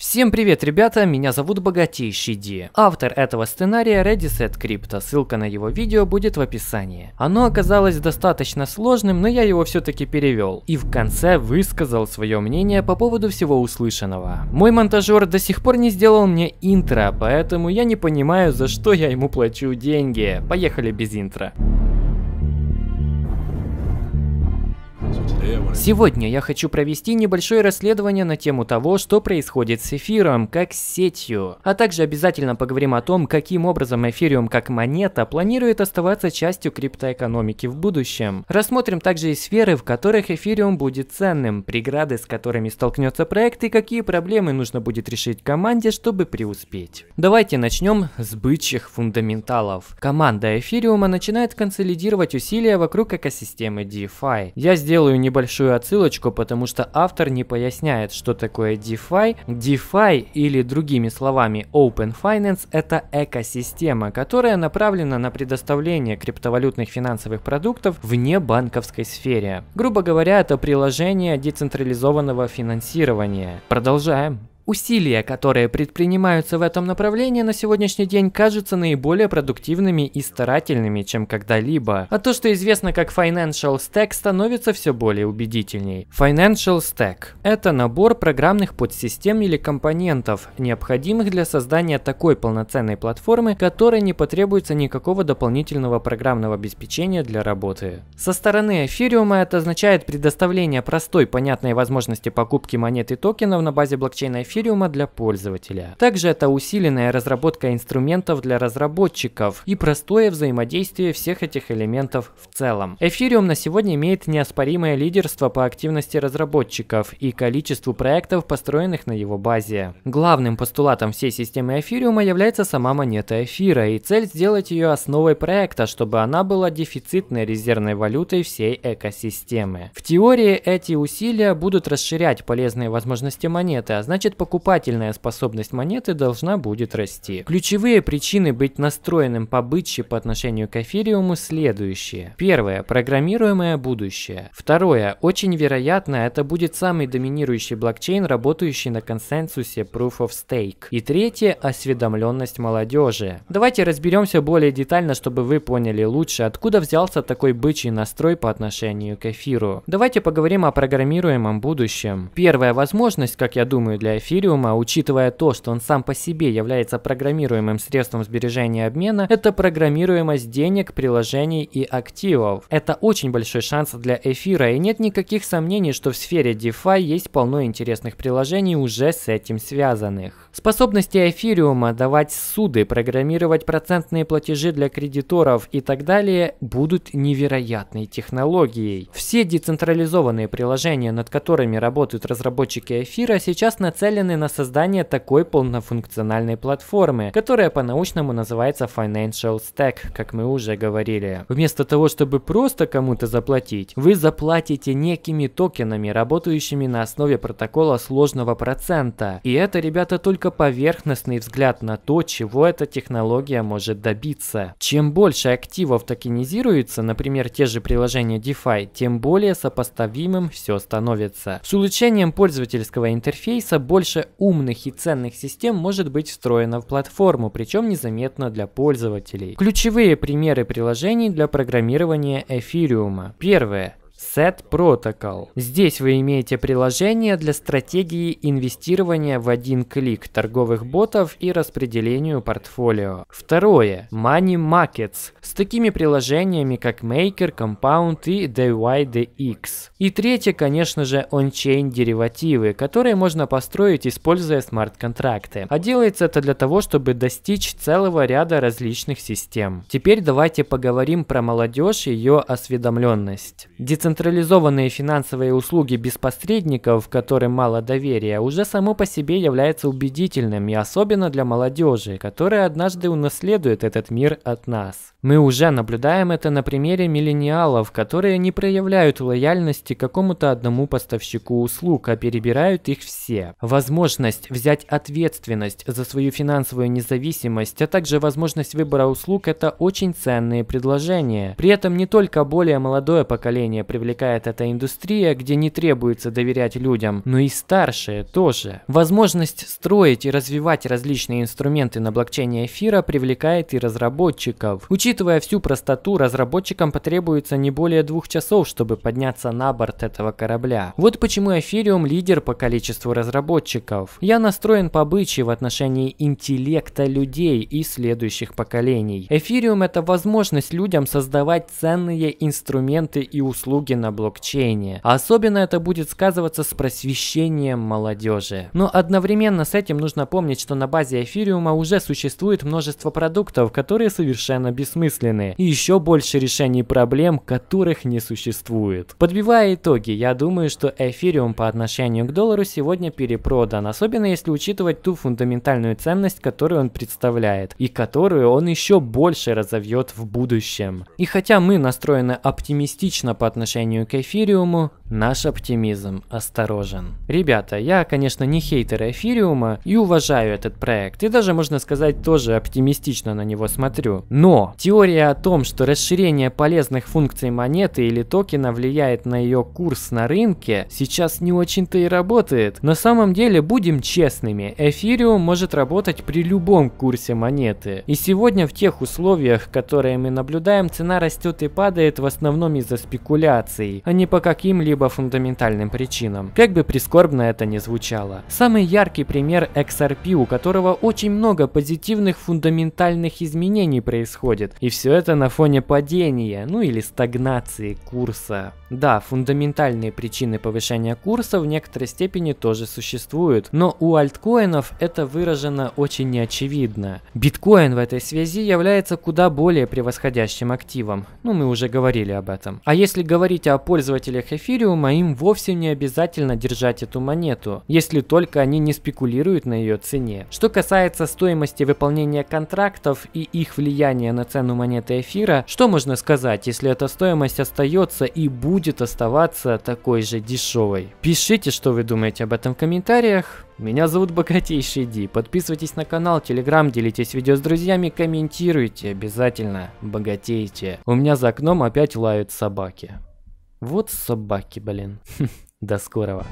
Всем привет, ребята, меня зовут Богатейший Ди. Автор этого сценария Ready Set Crypto, ссылка на его видео будет в описании. Оно оказалось достаточно сложным, но я его все-таки перевел. И в конце высказал свое мнение по поводу всего услышанного. Мой монтажер до сих пор не сделал мне интро, поэтому я не понимаю, за что я ему плачу деньги. Поехали без интро. Интро. Сегодня я хочу провести небольшое расследование на тему того, что происходит с эфиром, как с сетью. А также обязательно поговорим о том, каким образом эфириум как монета планирует оставаться частью криптоэкономики в будущем. Рассмотрим также и сферы, в которых эфириум будет ценным, преграды, с которыми столкнется проект и какие проблемы нужно будет решить команде, чтобы преуспеть. Давайте начнем с бычьих фундаменталов. Команда эфириума начинает консолидировать усилия вокруг экосистемы DeFi. Я сделаю небольшой небольшую отсылочку, потому что автор не поясняет, что такое DeFi. DeFi или другими словами Open Finance – это экосистема, которая направлена на предоставление криптовалютных финансовых продуктов вне банковской сфере. Грубо говоря, это приложение децентрализованного финансирования. Продолжаем. Усилия, которые предпринимаются в этом направлении на сегодняшний день, кажутся наиболее продуктивными и старательными, чем когда-либо. А то, что известно как Financial Stack, становится все более убедительней. Financial Stack – это набор программных подсистем или компонентов, необходимых для создания такой полноценной платформы, которой не потребуется никакого дополнительного программного обеспечения для работы. Со стороны эфириума это означает предоставление простой, понятной возможности покупки монет и токенов на базе блокчейна эфириума Ethereum для пользователя. Также это усиленная разработка инструментов для разработчиков и простое взаимодействие всех этих элементов в целом. Ethereum на сегодня имеет неоспоримое лидерство по активности разработчиков и количеству проектов, построенных на его базе. Главным постулатом всей системы Ethereum является сама монета эфира, и цель сделать ее основой проекта, чтобы она была дефицитной резервной валютой всей экосистемы. В теории эти усилия будут расширять полезные возможности монеты, а значит покупательная способность монеты должна будет расти. Ключевые причины быть настроенным побытче по отношению к эфириуму следующие. Первое. Программируемое будущее. Второе. Очень вероятно, это будет самый доминирующий блокчейн, работающий на консенсусе Proof of Stake. И третье. Осведомленность молодежи. Давайте разберемся более детально, чтобы вы поняли лучше, откуда взялся такой бычий настрой по отношению к эфиру. Давайте поговорим о программируемом будущем. Первая возможность, как я думаю, для эфира эфириума, а учитывая то, что он сам по себе является программируемым средством сбережения обмена, это программируемость денег, приложений и активов. Это очень большой шанс для эфира, и нет никаких сомнений, что в сфере DeFi есть полно интересных приложений, уже с этим связанных. Способности эфириума давать суды, программировать процентные платежи для кредиторов и так далее будут невероятной технологией. Все децентрализованные приложения, над которыми работают разработчики эфира, сейчас нацелены нацелены на создание такой полнофункциональной платформы, которая по-научному называется Financial Stack, как мы уже говорили. Вместо того, чтобы просто кому-то заплатить, вы заплатите некими токенами, работающими на основе протокола сложного процента. И это, ребята, только поверхностный взгляд на то, чего эта технология может добиться. Чем больше активов токенизируется, например, те же приложения DeFi, тем более сопоставимым все становится. С улучшением пользовательского интерфейса больше больше умных и ценных систем может быть встроено в платформу, причем незаметно для пользователей. Ключевые примеры приложений для программирования эфириума. Первое. Set Protocol. Здесь вы имеете приложение для стратегии инвестирования в один клик торговых ботов и распределению портфолио. Второе. Money Markets с такими приложениями, как Maker, Compound и DYDX. И третье, конечно же, on-chain деривативы, которые можно построить, используя смарт-контракты. А делается это для того, чтобы достичь целого ряда различных систем. Теперь давайте поговорим про молодежь и ее осведомленность. Централизованные финансовые услуги без посредников, которым мало доверия, уже само по себе является убедительным, и особенно для молодежи, которая однажды унаследует этот мир от нас. Мы уже наблюдаем это на примере миллениалов, которые не проявляют лояльности какому-то одному поставщику услуг, а перебирают их все. Возможность взять ответственность за свою финансовую независимость, а также возможность выбора услуг – это очень ценные предложения. При этом не только более молодое поколение привлекает привлекает эта индустрия, где не требуется доверять людям, но и старшие тоже. Возможность строить и развивать различные инструменты на блокчейне эфира привлекает и разработчиков. Учитывая всю простоту, разработчикам потребуется не более двух часов, чтобы подняться на борт этого корабля. Вот почему Эфириум лидер по количеству разработчиков. Я настроен побычье в отношении интеллекта людей и следующих поколений. Эфириум это возможность людям создавать ценные инструменты и услуги услуги на блокчейне. А особенно это будет сказываться с просвещением молодежи. Но одновременно с этим нужно помнить, что на базе эфириума уже существует множество продуктов, которые совершенно бессмысленны. И еще больше решений проблем, которых не существует. Подбивая итоги, я думаю, что эфириум по отношению к доллару сегодня перепродан, особенно если учитывать ту фундаментальную ценность, которую он представляет, и которую он еще больше разовьет в будущем. И хотя мы настроены оптимистично по отношению отношению к эфириуму наш оптимизм осторожен. Ребята, я, конечно, не хейтер эфириума и уважаю этот проект, и даже, можно сказать, тоже оптимистично на него смотрю. Но теория о том, что расширение полезных функций монеты или токена влияет на ее курс на рынке, сейчас не очень-то и работает. На самом деле, будем честными, эфириум может работать при любом курсе монеты. И сегодня в тех условиях, которые мы наблюдаем, цена растет и падает в основном из-за спекуляции организаций, а не по каким-либо фундаментальным причинам. Как бы прискорбно это ни звучало. Самый яркий пример XRP, у которого очень много позитивных фундаментальных изменений происходит, и все это на фоне падения, ну или стагнации курса. Да, фундаментальные причины повышения курса в некоторой степени тоже существуют, но у альткоинов это выражено очень неочевидно. Биткоин в этой связи является куда более превосходящим активом, ну мы уже говорили об этом. А если говорить говорить о пользователях эфириума, им вовсе не обязательно держать эту монету, если только они не спекулируют на ее цене. Что касается стоимости выполнения контрактов и их влияния на цену монеты эфира, что можно сказать, если эта стоимость остается и будет оставаться такой же дешевой? Пишите, что вы думаете об этом в комментариях. Меня зовут Богатейший Ди, подписывайтесь на канал, телеграм, делитесь видео с друзьями, комментируйте, обязательно богатейте. У меня за окном опять лают собаки. Вот собаки, блин. До скорого.